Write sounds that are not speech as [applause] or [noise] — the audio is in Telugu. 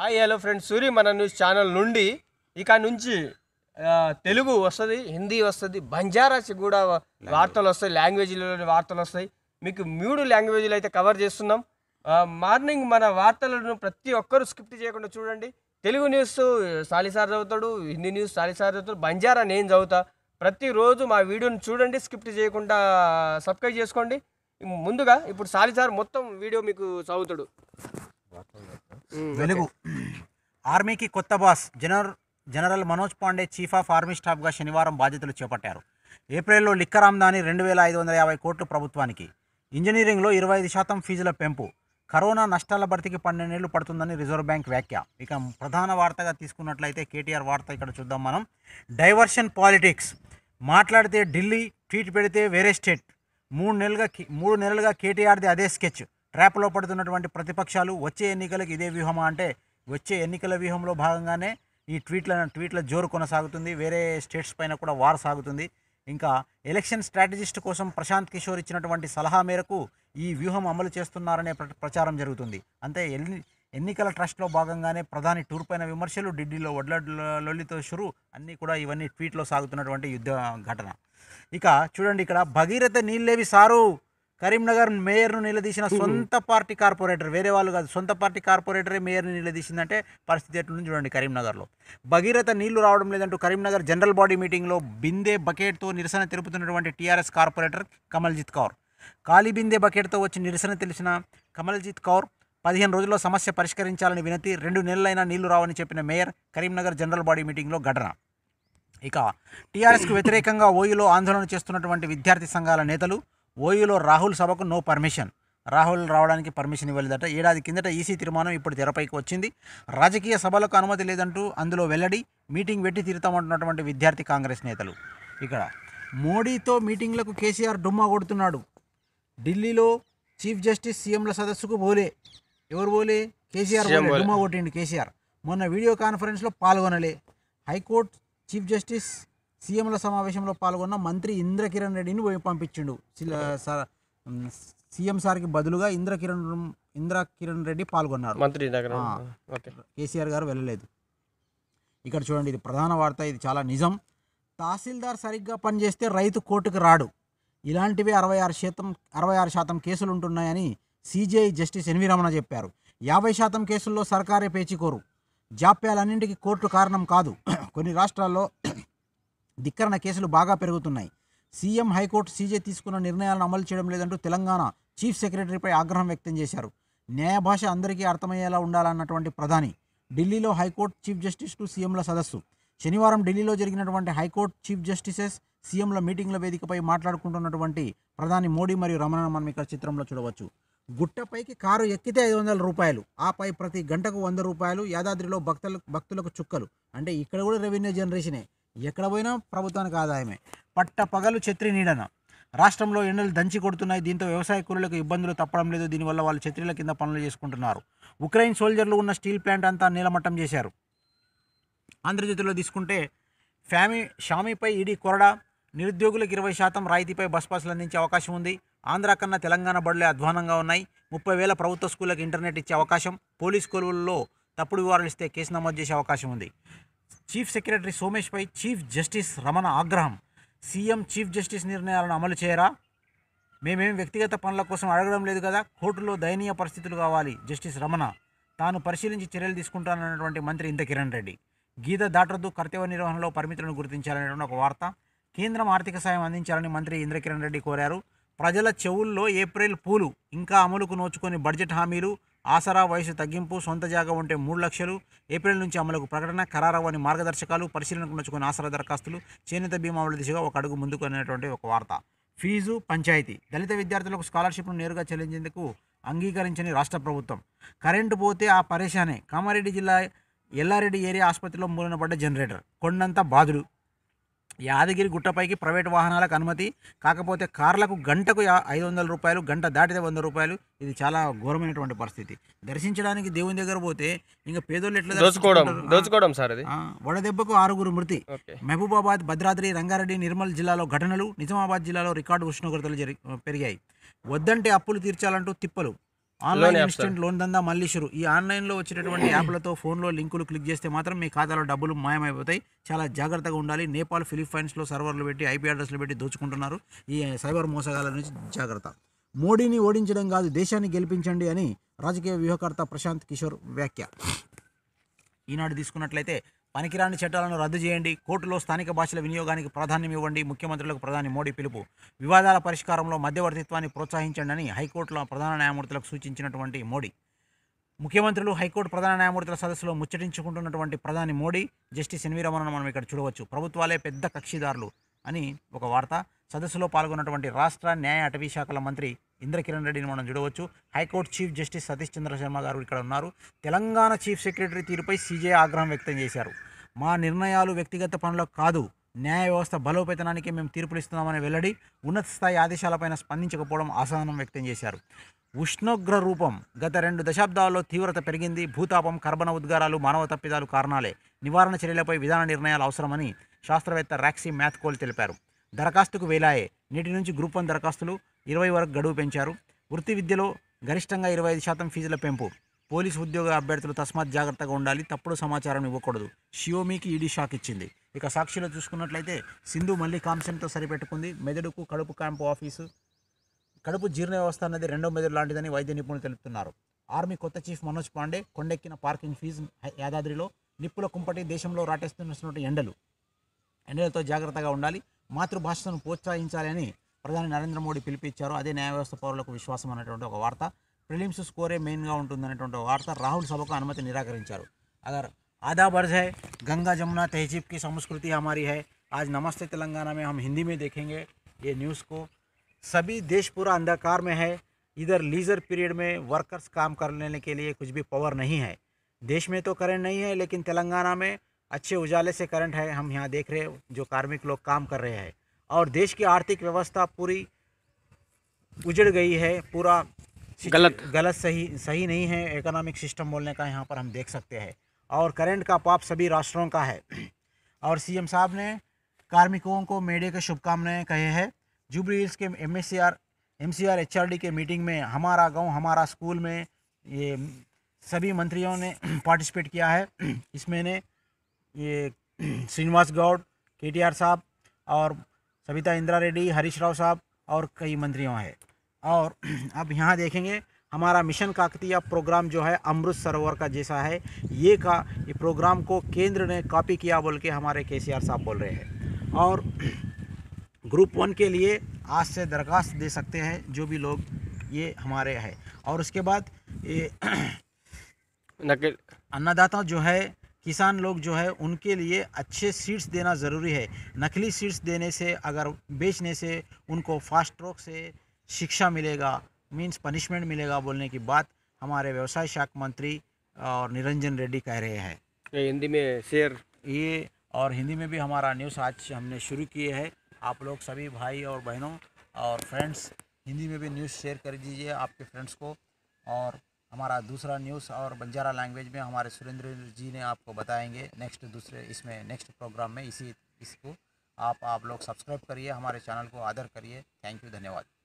హాయ్ హలో ఫ్రెండ్స్ సూరి మన న్యూస్ ఛానల్ నుండి ఇక నుంచి తెలుగు వస్తుంది హిందీ వస్తుంది బంజారాసి కూడా వార్తలు వస్తాయి లాంగ్వేజ్లోని వార్తలు వస్తాయి మీకు మూడు లాంగ్వేజ్లు అయితే కవర్ చేస్తున్నాం మార్నింగ్ మన వార్తలను ప్రతి ఒక్కరూ స్కిప్ట్ చేయకుండా చూడండి తెలుగు న్యూస్ సాలిసార్ చదువుతాడు హిందీ న్యూస్ సాలిసార్ చదువుతాడు బంజారా నేను చదువుతా ప్రతిరోజు మా వీడియోని చూడండి స్కిప్ట్ చేయకుండా సబ్స్క్రైబ్ చేసుకోండి ముందుగా ఇప్పుడు సాలిసార్ మొత్తం వీడియో మీకు చదువుతాడు Mm, వెలుగు ఆర్మీకి కొత్త boss general general Manoj Pande chief of army స్టాఫ్గా శనివారం బాధ్యతలు చేపట్టారు ఏప్రిల్లో లిక్కర్ ఆమ్దాని రెండు వేల ఐదు వందల యాభై కోట్లు ప్రభుత్వానికి ఇంజనీరింగ్లో ఇరవై ఐదు శాతం ఫీజుల పెంపు కరోనా నష్టాల భర్తీకి పన్నెండేళ్లు పడుతుందని రిజర్వ్ బ్యాంక్ వ్యాఖ్య ఇక ప్రధాన వార్తగా తీసుకున్నట్లయితే కేటీఆర్ వార్త ఇక్కడ చూద్దాం మనం డైవర్షన్ పాలిటిక్స్ మాట్లాడితే ఢిల్లీ ట్వీట్ పెడితే వేరే స్టేట్ మూడు నెలలుగా మూడు నెలలుగా కేటీఆర్ది అదే స్కెచ్ ట్రాప్లో పడుతున్నటువంటి ప్రతిపక్షాలు వచ్చే ఎన్నికలకు ఇదే వ్యూహమా అంటే వచ్చే ఎన్నికల వ్యూహంలో భాగంగానే ఈ ట్వీట్ల ట్వీట్ల జోరు కొనసాగుతుంది వేరే స్టేట్స్ పైన కూడా వార్ సాగుతుంది ఇంకా ఎలక్షన్ స్ట్రాటజిస్ట్ కోసం ప్రశాంత్ కిషోర్ ఇచ్చినటువంటి సలహా మేరకు ఈ వ్యూహం అమలు చేస్తున్నారనే ప్రచారం జరుగుతుంది అంతే ఎన్ని ఎన్నికల ట్రస్ట్లో భాగంగానే ప్రధాని టూర్ పైన విమర్శలు ఢిల్లీలో వడ్ల లొల్లితో షురు అన్నీ కూడా ఇవన్నీ ట్వీట్లో సాగుతున్నటువంటి యుద్ధ ఘటన ఇక చూడండి ఇక్కడ భగీరథ నీళ్ళేవి సారు కరీంనగర్ మేయర్ను నిలదీసిన సొంత పార్టీ కార్పొరేటర్ వేరే వాళ్ళు కాదు సొంత పార్టీ కార్పొరేటరే మేయర్ని నిలదీసిందంటే పరిస్థితి ఎట్లుంది చూడండి కరీంనగర్లో భగీరథ నీళ్లు రావడం లేదంటూ కరీంనగర్ జనరల్ బాడీ మీటింగ్లో బిందే బకెట్తో నిరసన తెలుపుతున్నటువంటి టీఆర్ఎస్ కార్పొరేటర్ కమల్జిత్ కౌర్ ఖాళీ బిందే బకెట్తో వచ్చి నిరసన తెలిసిన కమల్జిత్ కౌర్ పదిహేను రోజుల్లో సమస్య పరిష్కరించాలని వినతి రెండు నెలలైనా నీళ్లు రావని చెప్పిన మేయర్ కరీంనగర్ జనరల్ బాడీ మీటింగ్లో ఘటన ఇక టీఆర్ఎస్కు వ్యతిరేకంగా ఓయూలో ఆందోళన చేస్తున్నటువంటి విద్యార్థి సంఘాల నేతలు ఓయూలో రాహుల్ సభకు నో పర్మిషన్ రాహుల్ రావడానికి పర్మిషన్ ఇవ్వలేదట ఏడాది కిందట ఈసీ తీర్మానం ఇప్పుడు తెరపైకి వచ్చింది రాజకీయ సభలకు అనుమతి లేదంటూ అందులో వెల్లడి మీటింగ్ పెట్టి తీరుతామంటున్నటువంటి విద్యార్థి కాంగ్రెస్ నేతలు ఇక్కడ మోడీతో మీటింగ్లకు కేసీఆర్ డుమ్మా కొడుతున్నాడు ఢిల్లీలో చీఫ్ జస్టిస్ సీఎంల సదస్సుకు పోలే ఎవరు పోలే కేసీఆర్ డుమ్మా కొట్టిండు కేసీఆర్ మొన్న వీడియో కాన్ఫరెన్స్లో పాల్గొనలే హైకోర్టు చీఫ్ జస్టిస్ సీఎంల సమావేశంలో పాల్గొన్న మంత్రి ఇంద్రకిరణ్ రెడ్డిని పంపించిండు సీఎం సార్కి బదులుగా ఇంద్రకిరణ్ ఇంద్రకిరణ్ రెడ్డి పాల్గొన్నారు మంత్రి కేసీఆర్ గారు వెళ్ళలేదు ఇక్కడ చూడండి ఇది ప్రధాన వార్త ఇది చాలా నిజం తహసీల్దార్ సరిగ్గా పనిచేస్తే రైతు కోర్టుకు రాడు ఇలాంటివి అరవై ఆరు శాతం అరవై ఆరు శాతం కేసులు ఉంటున్నాయని సిజేఐ జస్టిస్ ఎన్వి రమణ చెప్పారు యాభై శాతం కేసుల్లో సర్కారే పేచికోరు జాప్యాలన్నింటికి కోర్టు కారణం కాదు [clears throat] కొన్ని రాష్ట్రాల్లో ధిక్కరణ కేసులు బాగా పెరుగుతున్నాయి సీఎం హైకోర్టు సీజే తీసుకున్న నిర్ణయాలను అమలు చేయడం లేదంటూ తెలంగాణ చీఫ్ సెక్రటరీపై ఆగ్రహం వ్యక్తం చేశారు న్యాయభాష అందరికీ అర్థమయ్యేలా ఉండాలన్నటువంటి ప్రధాని ఢిల్లీలో హైకోర్టు చీఫ్ జస్టిస్కు సీఎంల సదస్సు శనివారం ఢిల్లీలో జరిగినటువంటి హైకోర్టు చీఫ్ జస్టిసెస్ సీఎంల మీటింగ్ల వేదికపై మాట్లాడుకుంటున్నటువంటి ప్రధాని మోడీ మరియు రమణ మనం ఇక్కడ చిత్రంలో చూడవచ్చు గుట్టపైకి కారు ఎక్కితే ఐదు వందల రూపాయలు ఆపై ప్రతి గంటకు వంద రూపాయలు యాదాద్రిలో భక్తులకు భక్తులకు చుక్కలు అంటే ఇక్కడ కూడా రెవెన్యూ జనరేషనే ఎక్కడ పోయినా ప్రభుత్వానికి ఆదాయమే పట్ట పగలు ఛత్రి నీడన రాష్ట్రంలో ఎండలు దంచి కొడుతున్నాయి దీంతో వ్యవసాయ కూలీలకు ఇబ్బందులు తప్పడం లేదు దీనివల్ల వాళ్ళు ఛత్రీల కింద పనులు చేసుకుంటున్నారు ఉక్రెయిన్ సోల్జర్లు ఉన్న స్టీల్ ప్లాంట్ అంతా నీలమట్టం చేశారు ఆంధ్రజ్యోతిలో తీసుకుంటే ఫ్యామి షామీపై ఈడీ కొరడా నిరుద్యోగులకు ఇరవై శాతం రాయితీపై బస్ పాసులు అందించే అవకాశం ఉంది ఆంధ్ర కన్నా తెలంగాణ బడులే అధ్వానంగా ఉన్నాయి ముప్పై వేల ప్రభుత్వ స్కూళ్ళకి ఇంటర్నెట్ ఇచ్చే అవకాశం పోలీస్ కొలువుల్లో తప్పుడు వివరాలు ఇస్తే కేసు నమోదు చేసే అవకాశం ఉంది చీఫ్ సెక్రటరీ సోమేష్పై చీఫ్ జస్టిస్ రమణ ఆగ్రహం సీఎం చీఫ్ జస్టిస్ నిర్ణయాలను అమలు చేయరా మేమేం వ్యక్తిగత పనుల కోసం అడగడం లేదు కదా కోర్టులో దయనీయ పరిస్థితులు కావాలి జస్టిస్ రమణ తాను పరిశీలించి చర్యలు తీసుకుంటానన్నటువంటి మంత్రి ఇంత కిరణ్ రెడ్డి గీత దాటద్దు కర్తవ్య నిర్వహణలో పరిమితులను గుర్తించాలనేటువంటి ఒక వార్త కేంద్రం ఆర్థిక సాయం అందించాలని మంత్రి ఇంద్రకిరణ్ రెడ్డి కోరారు ప్రజల చెవుల్లో ఏప్రిల్ పూలు ఇంకా అమలుకు నోచుకొని బడ్జెట్ హామీలు ఆసరా వయసు తగ్గింపు సొంత జాగా ఉంటే మూడు లక్షలు ఏప్రిల్ నుంచి అమలుకు ప్రకటన ఖరారవ్వని మార్గదర్శకాలు పరిశీలనకు నచ్చుకుని ఆసరా దరఖాస్తులు చేనేత అమలు దిశగా ఒక అడుగు ముందుకు అనేటువంటి ఒక వార్త ఫీజు పంచాయతీ దళిత విద్యార్థులకు స్కాలర్షిప్ను నేరుగా చెల్లించేందుకు అంగీకరించని రాష్ట్ర ప్రభుత్వం కరెంటు పోతే ఆ పరేషానే కామారెడ్డి జిల్లా ఎల్లారెడ్డి ఏరియా ఆసుపత్రిలో మూలనపడ్డ జనరేటర్ కొండంత బాధుడు యాదగిరి గుట్టపైకి ప్రైవేట్ వాహనాలకు అనుమతి కాకపోతే కార్లకు గంటకు ఐదు వందల రూపాయలు గంట దాటితే వంద రూపాయలు ఇది చాలా ఘోరమైనటువంటి పరిస్థితి దర్శించడానికి దేవుని దగ్గర పోతే ఇంకా పేదోళ్ళు ఎట్లా దోచుకోవడం సార్ అది వడదెబ్బకు ఆరుగురు మృతి మహబూబాబాద్ భద్రాద్రి రంగారెడ్డి నిర్మల్ జిల్లాలో ఘటనలు నిజామాబాద్ జిల్లాలో రికార్డు ఉష్ణోగ్రతలు పెరిగాయి వద్దంటే అప్పులు తీర్చాలంటూ తిప్పలు ఆన్లైన్ ఇన్స్టెంట్ లోన్ దందా మళ్ళీ షురు ఈ ఆన్లైన్లో వచ్చేటటువంటి hmm. యాప్లతో ఫోన్లో లింకులు క్లిక్ చేస్తే మాత్రం మీ ఖాతాలో డబ్బులు మాయమైపోతాయి చాలా జాగ్రత్తగా ఉండాలి నేపాల్ ఫిలిప్పైన్స్లో సర్వర్లు పెట్టి ఐపీ అడ్రస్లు పెట్టి దోచుకుంటున్నారు ఈ సైబర్ మోసగాల నుంచి జాగ్రత్త మోడీని ఓడించడం కాదు దేశాన్ని గెలిపించండి అని రాజకీయ వ్యూహకర్త ప్రశాంత్ కిషోర్ వ్యాఖ్య ఈనాడు తీసుకున్నట్లయితే పనికిరాని చట్టాలను రద్దు చేయండి కోర్టులో స్థానిక భాషల వినియోగానికి ప్రాధాన్యం ఇవ్వండి ముఖ్యమంత్రులకు ప్రధాని మోడీ పిలుపు వివాదాల పరిష్కారంలో మధ్యవర్తిత్వాన్ని ప్రోత్సహించండి అని హైకోర్టులో ప్రధాన న్యాయమూర్తులకు సూచించినటువంటి మోడీ ముఖ్యమంత్రులు హైకోర్టు ప్రధాన న్యాయమూర్తుల సదస్సులో ముచ్చటించుకుంటున్నటువంటి ప్రధాని మోడీ జస్టిస్ ఎన్వీ రమణను మనం ఇక్కడ చూడవచ్చు ప్రభుత్వాలే పెద్ద కక్షిదారులు అని ఒక వార్త సదస్సులో పాల్గొన్నటువంటి రాష్ట్ర న్యాయ అటవీ శాఖల మంత్రి ఇంద్రకిరణ్ రెడ్డిని మనం చూడవచ్చు high court chief justice Satish Chandra Sharma గారు ఇక్కడ ఉన్నారు తెలంగాణ చీఫ్ సెక్రటరీ తీరుపై సీజే ఆగ్రహం వ్యక్తం చేశారు మా నిర్ణయాలు వ్యక్తిగత పనులకు కాదు న్యాయ వ్యవస్థ బలోపేతనానికి మేము తీర్పులు ఇస్తున్నామని వెల్లడి ఉన్నత స్థాయి ఆదేశాలపైన స్పందించకపోవడం అసహనం వ్యక్తం చేశారు ఉష్ణోగ్ర రూపం గత రెండు దశాబ్దాల్లో తీవ్రత పెరిగింది భూతాపం కర్బన ఉద్గారాలు మానవ తప్పిదాలు కారణాలే నివారణ చర్యలపై విధాన నిర్ణయాలు అవసరమని శాస్త్రవేత్త రాక్సీ మ్యాథ్ కోల్ తెలిపారు దరఖాస్తుకు వేలాయే నేటి నుంచి గ్రూప్ వన్ దరఖాస్తులు ఇరవై వరకు గడువు పెంచారు వృత్తి విద్యలో గరిష్టంగా ఇరవై ఐదు శాతం ఫీజుల పెంపు పోలీసు ఉద్యోగ అభ్యర్థులు తస్మాత్ జాగ్రత్తగా ఉండాలి తప్పుడు సమాచారం ఇవ్వకూడదు షియోమీకి ఈడీ షాక్ ఇచ్చింది ఇక సాక్షిలో చూసుకున్నట్లయితే సింధు మళ్ళీ కాంసెంట్తో సరిపెట్టుకుంది మెదడుకు కడుపు క్యాంపు ఆఫీసు కడుపు జీర్ణ వ్యవస్థ అన్నది రెండో మెదడు లాంటిదని వైద్య నిపుణులు తెలుపుతున్నారు ఆర్మీ కొత్త చీఫ్ మనోజ్ పాండే కొండెక్కిన పార్కింగ్ ఫీజు యాదాద్రిలో నిప్పుల కుంపటి దేశంలో రాటేస్తున్న ఎండలు ఎండలతో జాగ్రత్తగా ఉండాలి మాతృభాషను ప్రోత్సహించాలని అర్ధన నరేంద్ర మోడీ పిలిపిచారు అదే న్యాయ వ్యవస్థ పౌరులకు విశ్వాసం అన్నటువంటి ఒక వార్త ప్రిలిమ్స్ స్కోరే మెయిన్ గా ఉంటుందనేటువంటి వార్త రాహుల్ సభకు అనుమతి నిరాకరించారు అగర్ ఆదాబజ్ హై గంగా జమునా तहजीब की संस्कृति हमारी है आज नमस्ते తెలంగాణా మే హం హిందీ మే దేఖేంగే యే న్యూస్ కో సబి దేశ్ పూరా అంధకార్ మే హై ఇదర్ لیజర్ పీరియడ్ మే వర్కర్స్ kaam కర్లేనే కే liye kuch bhi power nahi hai desh me to current nahi hai lekin telangana me acche ujale se current hai hum yahan dekh rahe jo karmik log kaam kar rahe hai और देश की आर्थिक व्यवस्था पूरी उजड़ गई है पूरा गलत गलत सही सही नहीं है इकोनॉमिक सिस्टम बोलने का यहाँ पर हम देख सकते हैं और करंट का पाप सभी राष्ट्रों का है [clears throat] और सीएम साहब ने कार्मिकों को मेडे के शुभकामनाएं कहे हैं Jubilee Hills M S C सी के मीटिंग में हमारा गांव हमारा स्कूल में ये सभी मंत्रियों ने पार्टिसिपेट [clears throat] किया है [clears throat] इसमें ने ये श्रीनिवास गौड़ के साहब और सविता इंदिरा रेड्डी हरीश राव साहब और कई मंत्रियों हैं और [clears throat] अब यहाँ देखेंगे हमारा मिशन काकतीय प्रोग्राम जो है अमृत सरोवर का जैसा है ये का ये प्रोग्राम को केंद्र ने कॉपी किया बोल के हमारे के साहब बोल रहे हैं और [clears throat] ग्रुप वन के लिए आज से दरख्वास्त दे सकते हैं जो भी लोग ये हमारे हैं और उसके बाद ये [clears throat] अन्नदाता जो है किसान लोग जो है उनके लिए अच्छे सीड्स देना ज़रूरी है नकली सीड्स देने से अगर बेचने से उनको फास्ट ट्रोक से शिक्षा मिलेगा मींस पनिशमेंट मिलेगा बोलने की बात हमारे व्यवसाय शाखा मंत्री और निरंजन रेड्डी कह रहे हैं हिंदी में शेयर ये और हिंदी में भी हमारा न्यूज़ आज हमने शुरू किए है आप लोग सभी भाई और बहनों और फ्रेंड्स हिंदी में भी न्यूज़ शेयर कर दीजिए आपके फ्रेंड्स को और हमारा दूसरा न्यूज़ और बंजारा लैंग्वेज में हमारे सुरेंद्र जी ने आपको बताएंगे नेक्स्ट दूसरे इसमें नेक्स्ट प्रोग्राम में इसी इसको आप आप लोग सब्सक्राइब करिए हमारे चैनल को आदर करिए थैंक यू धन्यवाद